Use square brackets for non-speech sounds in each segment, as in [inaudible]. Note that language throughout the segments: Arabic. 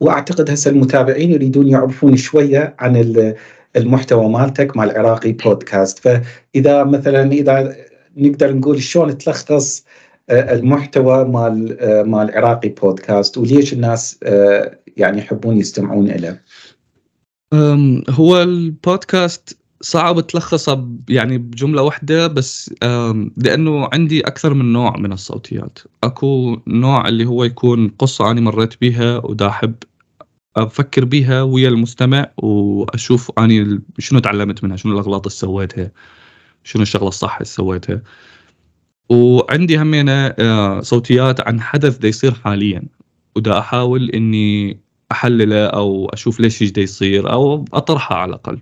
واعتقد هسه المتابعين يريدون يعرفون شويه عن المحتوى مالتك مال العراقي بودكاست فاذا مثلا اذا نقدر نقول شلون تلخص آه، المحتوى مال آه، مال العراقي بودكاست وليش الناس آه، يعني يحبون يستمعون له هو البودكاست صعب تلخصه يعني بجملة واحدة بس لأنه عندي أكثر من نوع من الصوتيات أكو نوع اللي هو يكون قصة أنا مريت بيها ودا أحب افكر بيها ويا المستمع واشوف اني شنو تعلمت منها شنو الاغلاط اللي سويتها شنو الشغله الصح اللي سويتها وعندي همينة آه، صوتيات عن حدث دا يصير حاليا ودا احاول اني احلله او اشوف ليش دا يصير او اطرحه على الاقل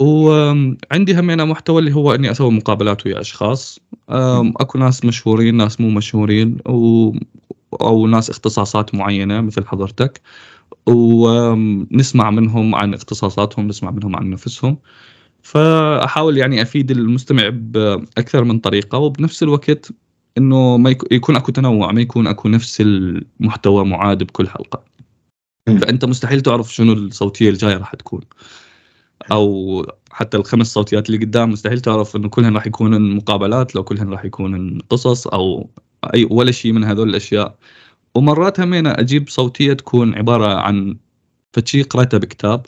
وعندي همينة محتوى اللي هو اني اسوي مقابلات ويا اشخاص اكو ناس مشهورين ناس مو مشهورين و او ناس اختصاصات معينه مثل حضرتك ونسمع منهم عن اختصاصاتهم نسمع منهم عن نفسهم فاحاول يعني افيد المستمع باكثر من طريقه وبنفس الوقت انه ما يكون اكو تنوع ما يكون اكو نفس المحتوى معاد بكل حلقه فانت مستحيل تعرف شنو الصوتيه الجايه راح تكون او حتى الخمس صوتيات اللي قدام مستحيل تعرف انه كلهن راح يكونن مقابلات لو كلهن راح يكونن قصص او اي ولا شيء من هذول الاشياء ومرات همين اجيب صوتيه تكون عباره عن فشي قراته بكتاب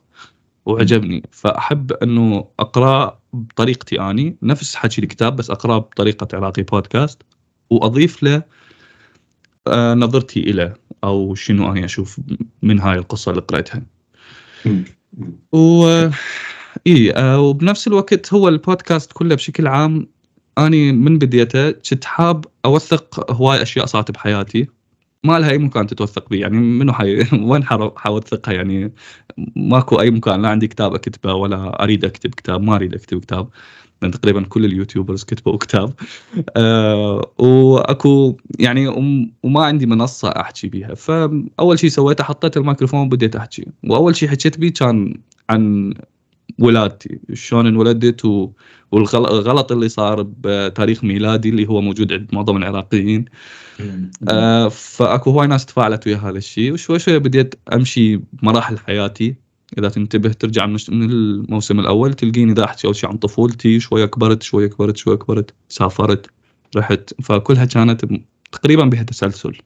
وعجبني فاحب انه اقراه بطريقتي اني نفس حكي الكتاب بس اقراه بطريقه عراقي بودكاست واضيف له آه، نظرتي إلى او شنو انا اشوف من هاي القصه اللي قريتها و اي آه، وبنفس الوقت هو البودكاست كله بشكل عام اني من بديته كنت حاب اوثق هواي اشياء صارت بحياتي ما لها اي مكان تتوثق به يعني منو حي [laughs] وين حوثقها يعني ماكو اي مكان لا عندي كتاب اكتبه ولا اريد اكتب كتاب ما اريد اكتب كتاب لان تقريبا كل اليوتيوبرز كتبوا كتاب [laughs] أه واكو يعني وما عندي منصه احكي بيها فاول شيء سويته حطيت الميكروفون وبديت احكي واول شيء حكيت بيه كان عن ولادتي شلون انولدت والغلط اللي صار بتاريخ ميلادي اللي هو موجود عند معظم العراقيين آه فاكو هواي ناس تفاعلت ويا هذا الشيء وشوي شوي بديت امشي مراحل حياتي اذا تنتبه ترجع من الموسم الاول تلقيني اذا احكي اول شيء عن طفولتي شوي كبرت شوي كبرت شوي كبرت سافرت رحت فكلها كانت تقريبا بها تسلسل.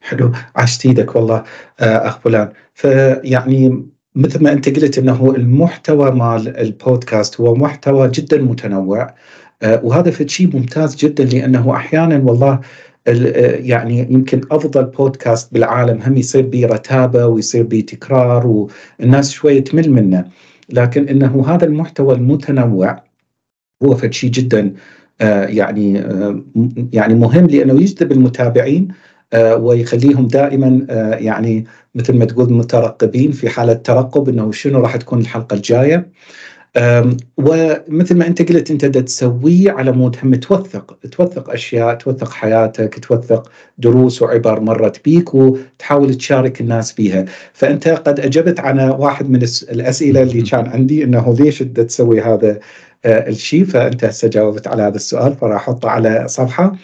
حلو عشت ايدك والله آه، اخ فلان فيعني مثل ما انت قلت انه المحتوى مال البودكاست هو محتوى جدا متنوع آه، وهذا في شيء ممتاز جدا لانه احيانا والله آه، يعني يمكن افضل بودكاست بالعالم هم يصير به رتابه ويصير به تكرار والناس شويه تمل منه لكن انه هذا المحتوى المتنوع هو فد شيء جدا آه، يعني يعني مهم لانه يجذب المتابعين آه، ويخليهم دائما آه، يعني مثل ما تقول مترقبين في حاله ترقب انه شنو راح تكون الحلقه الجايه ومثل ما انت قلت انت دا تسويه على مود هم توثق توثق اشياء توثق حياتك توثق دروس وعبر مرت بيك وتحاول تشارك الناس بيها فانت قد اجبت على واحد من الاسئله اللي كان عندي انه ليش دا تسوي هذا آه، الشيء فانت هسه جاوبت على هذا السؤال فراح احطه على صفحه